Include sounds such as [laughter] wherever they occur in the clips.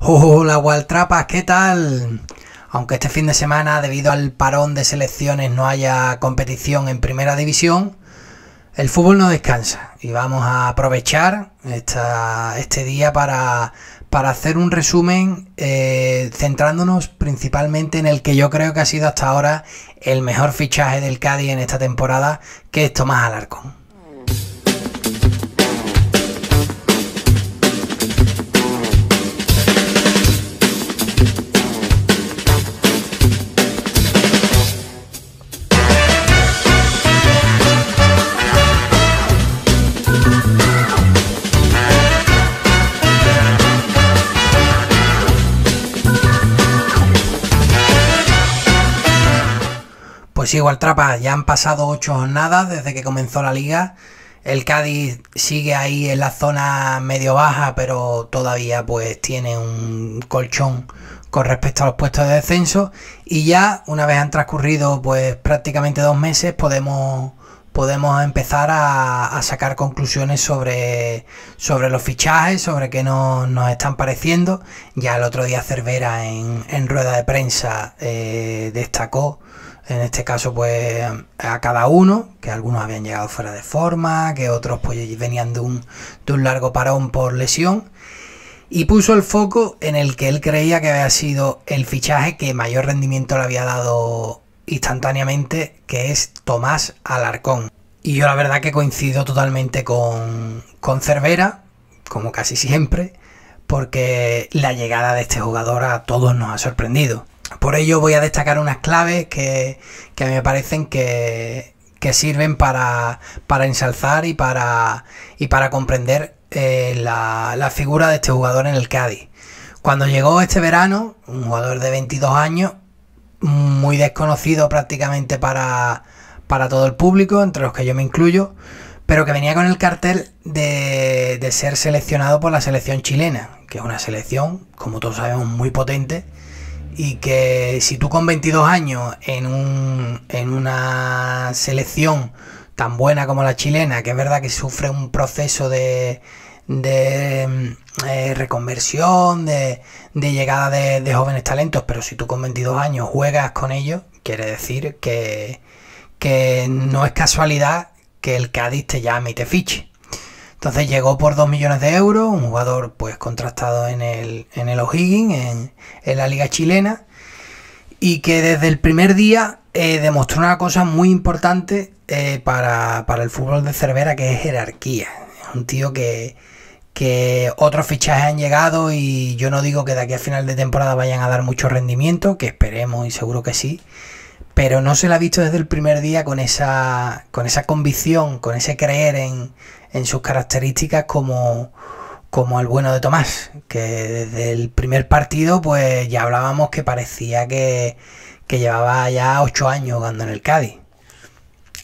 Hola, Waltrapas, ¿qué tal? Aunque este fin de semana, debido al parón de selecciones, no haya competición en primera división, el fútbol no descansa y vamos a aprovechar este día para, hacer un resumen eh, centrándonos principalmente en el que yo creo que ha sido hasta ahora el mejor fichaje del Cádiz en esta temporada, que es Tomás Alarcón. Sigo pues al trapa. ya han pasado ocho jornadas desde que comenzó la liga. El Cádiz sigue ahí en la zona medio baja, pero todavía pues tiene un colchón con respecto a los puestos de descenso. Y ya, una vez han transcurrido pues prácticamente dos meses, podemos, podemos empezar a, sacar conclusiones sobre, sobre los fichajes, sobre qué nos, nos están pareciendo. Ya el otro día Cervera en, rueda de prensa eh, destacó en este caso, pues a cada uno, que algunos habían llegado fuera de forma, que otros pues venían de un, largo parón por lesión, y puso el foco en el que él creía que había sido el fichaje que mayor rendimiento le había dado instantáneamente, que es Tomás Alarcón. Y yo la verdad que coincido totalmente con Cervera, como casi siempre, porque la llegada de este jugador a todos nos ha sorprendido. Por ello voy a destacar unas claves que, que me parecen que, sirven para, ensalzar y para, y para comprender eh, la, figura de este jugador en el Cádiz. Cuando llegó este verano, un jugador de 22 años, muy desconocido prácticamente para, todo el público, entre los que yo me incluyo, pero que venía con el cartel de ser seleccionado por la selección chilena, que es una selección, como todos sabemos, muy potente y que si tú con 22 años en, un, en una selección tan buena como la chilena, que es verdad que sufre un proceso de, mm, eh, reconversión, de, llegada de, jóvenes talentos, pero si tú con 22 años juegas con ellos, quiere decir que, que no es casualidad que el Cádiz te llame y te fiche. Entonces llegó por 2 millones de euros, un jugador pues contratado en el, O'Higgins, en, la liga chilena, y que desde el primer día eh, demostró una cosa muy importante eh, para, para, el fútbol de Cervera, que es jerarquía. Es un tío que, que otros fichajes han llegado y yo no digo que de aquí a final de temporada vayan a dar mucho rendimiento, que esperemos y seguro que sí, pero no se la ha visto desde el primer día con esa, con esa convicción, con ese creer en, en sus características como, como el bueno de Tomás, que desde el primer partido pues ya hablábamos que parecía que, que llevaba ya 8 años jugando en el Cádiz.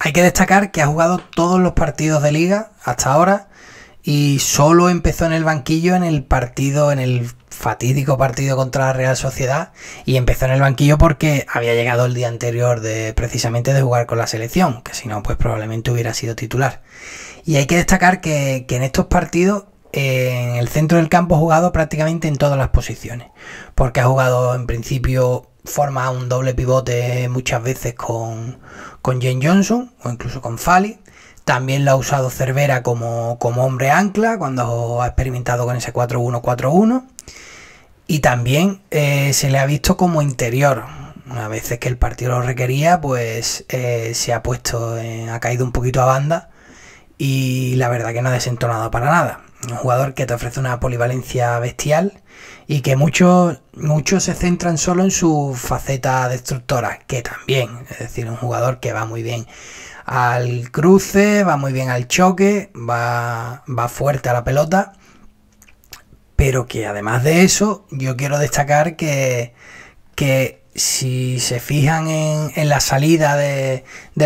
Hay que destacar que ha jugado todos los partidos de liga hasta ahora y solo empezó en el banquillo en el partido, en el fatídico partido contra la Real Sociedad y empezó en el banquillo porque había llegado el día anterior de precisamente de jugar con la selección, que si no pues probablemente hubiera sido titular. Y hay que destacar que, en estos partidos en el centro del campo ha jugado prácticamente en todas las posiciones, porque ha jugado en principio forma un doble pivote muchas veces con, con Johnson o incluso con Fali, también lo ha usado Cervera como, hombre ancla cuando ha experimentado con ese 4-1-4-1. Y también eh, se le ha visto como interior. A veces que el partido lo requería, pues eh, se ha puesto, ha caído un poquito a banda. Y la verdad que no ha desentonado para nada. Un jugador que te ofrece una polivalencia bestial y que muchos, muchos se centran solo en su faceta destructora, que también, es decir, un jugador que va muy bien al cruce, va muy bien al choque, va, va fuerte a la pelota, pero que además de eso, yo quiero destacar que, si se fijan en, la salida del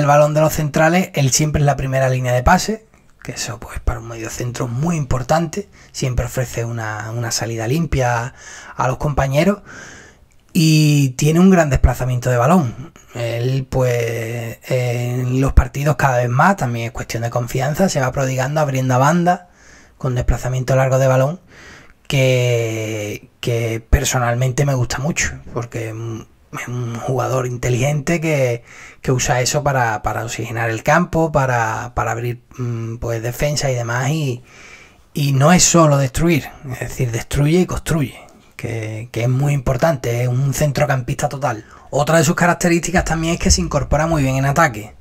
balón de los centrales, él siempre es la primera línea de pase, que eso pues para un medio centro muy importante, siempre ofrece una, salida limpia a los compañeros y tiene un gran desplazamiento de balón. Él, pues, en los partidos cada vez más, también es cuestión de confianza, se va prodigando abriendo a banda con desplazamiento largo de balón que, que personalmente me gusta mucho, porque mm, es un jugador inteligente que, usa eso para, oxigenar el campo, para, abrir mm, pues, defensa y demás. Y, y, no es solo destruir, es decir, destruye y construye, que, es muy importante, es un centrocampista total. Otra de sus características también es que se incorpora muy bien en ataque.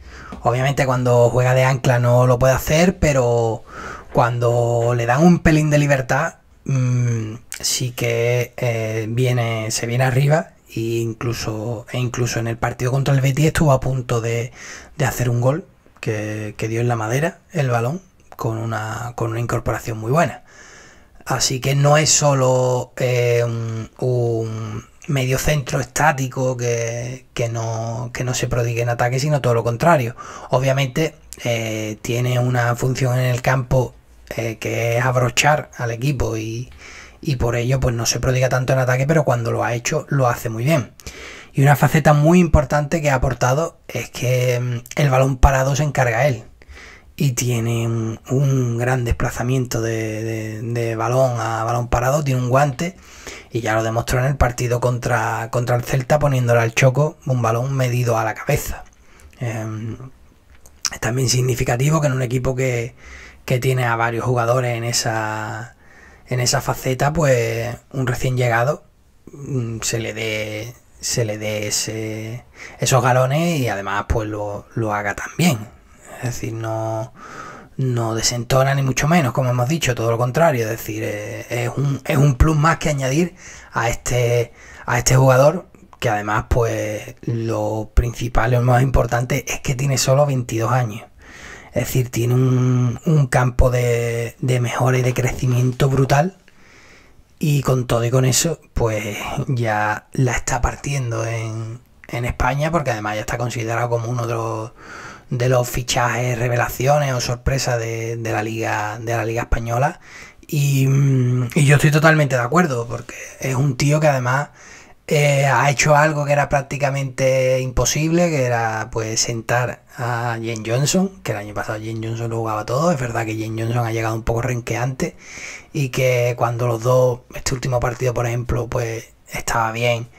Obviamente cuando juega de ancla no lo puede hacer, pero cuando le dan un pelín de libertad, mm, sí que eh, viene, se viene arriba e incluso, e incluso en el partido contra el Betis estuvo a punto de, hacer un gol que, dio en la madera el balón con una, con una incorporación muy buena. Así que no es solo eh, un, medio centro estático que, no, no se prodigue en ataque, sino todo lo contrario. Obviamente eh, tiene una función en el campo eh, que es abrochar al equipo y, y por ello pues no se prodiga tanto en ataque, pero cuando lo ha hecho lo hace muy bien. Y una faceta muy importante que ha aportado es que mm, el balón parado se encarga él y tiene un, gran desplazamiento de, balón a balón parado, tiene un guante y ya lo demostró en el partido contra, contra el Celta poniéndole al choco un balón medido a la cabeza. Em, es también significativo que en un equipo que tiene a varios jugadores en esa, en esa faceta, pues un recién llegado mm, se le dé se le dé ese, esos galones y además pues lo, haga también. Es decir, no, no desentona ni mucho menos, como hemos dicho, todo lo contrario. Es decir, eh, es, un, es un plus más que añadir a este, a este jugador que además pues lo principal, lo más importante es que tiene solo 22 años. Es decir, tiene un, campo de, de, mejora y de crecimiento brutal. Y con todo y con eso, pues ya la está partiendo en, España, porque además ya está considerado como uno de los, fichajes, revelaciones o sorpresas de, la, liga, de la Liga Española. y yo estoy totalmente de acuerdo, porque es un tío que además eh, ha hecho algo que era prácticamente imposible, que era pues sentar a Jen Johnson, que el año pasado Jen Johnson lo jugaba todo, es verdad que Jen Johnson ha llegado un poco renqueante y que cuando los dos, este último partido por ejemplo, pues estaba bien,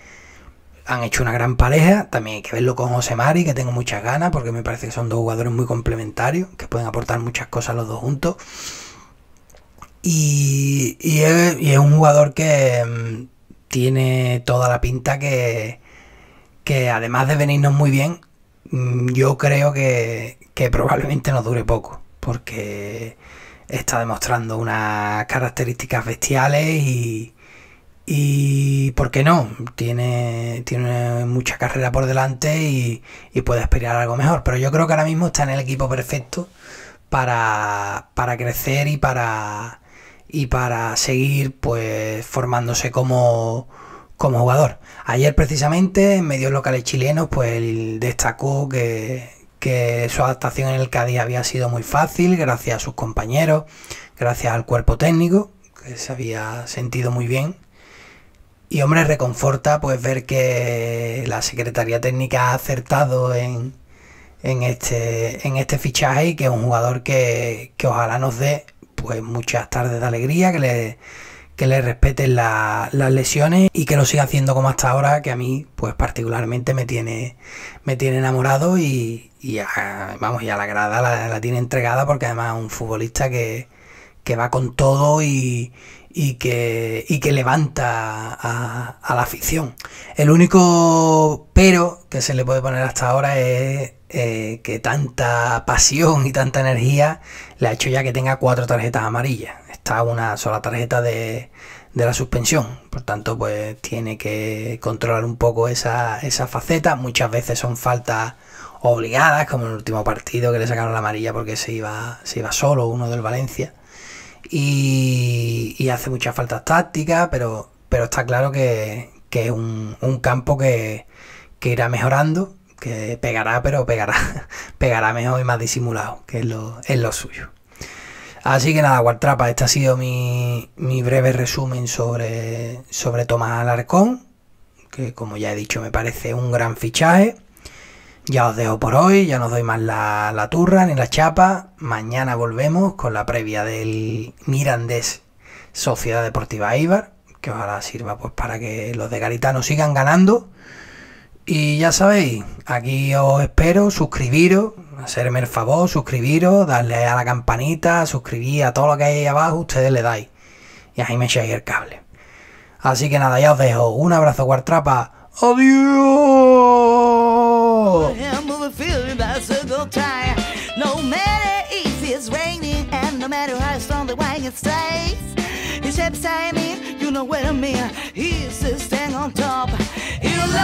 han hecho una gran pareja, también hay que verlo con José Mari, que tengo muchas ganas, porque me parece que son dos jugadores muy complementarios, que pueden aportar muchas cosas los dos juntos. Y, y es un jugador que mm, tiene toda la pinta que, además de venirnos muy bien, mm, yo creo que, probablemente nos dure poco, porque está demostrando unas características bestiales y, ¿por qué no? Tiene, tiene mucha carrera por delante y, puede esperar algo mejor. Pero yo creo que ahora mismo está en el equipo perfecto para crecer y para, y para seguir pues formándose como, jugador. Ayer precisamente en medios locales chilenos pues destacó que, su adaptación en el Cádiz había sido muy fácil gracias a sus compañeros, gracias al cuerpo técnico que se había sentido muy bien y hombre, reconforta pues ver que la Secretaría Técnica ha acertado en, este, en este fichaje y que es un jugador que, que ojalá nos dé pues muchas tardes de alegría, que le, que respeten las lesiones y que lo siga haciendo como hasta ahora, que a mí pues particularmente me tiene, me tiene enamorado y, a, vamos, a la grada la, tiene entregada porque además es un futbolista que, va con todo y, y que, que levanta a, a, la afición. El único pero que se le puede poner hasta ahora es eh, que tanta pasión y tanta energía le ha hecho ya que tenga cuatro tarjetas amarillas. Está una sola tarjeta de, la suspensión. Por tanto, pues tiene que controlar un poco esa, faceta. Muchas veces son faltas obligadas, como en el último partido que le sacaron la amarilla porque se iba, se iba solo uno del Valencia. Y, hace muchas faltas tácticas, pero, pero está claro que, es un, campo que, que irá mejorando que pegará, pero pegará, [laughs] pegará mejor y más disimulado, que es lo, es lo suyo. Así que nada, Guartrapa, este ha sido mi, breve resumen sobre, sobre Tomás Alarcón, que como ya he dicho me parece un gran fichaje. Ya os dejo por hoy, ya no os doy más la, turra ni la chapa. Mañana volvemos con la previa del Mirandés Sociedad Deportiva Ibar, que ojalá sirva pues para que los de Garitano sigan ganando y ya sabéis, aquí os espero, suscribiros, hacerme el favor, suscribiros, darle a la campanita, suscribir a todo lo que hay ahí abajo, ustedes le dais. Y ahí me echáis el cable. Así que nada, ya os dejo. Un abrazo, Guartrapa. ¡Adiós!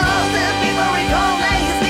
souls and we call names.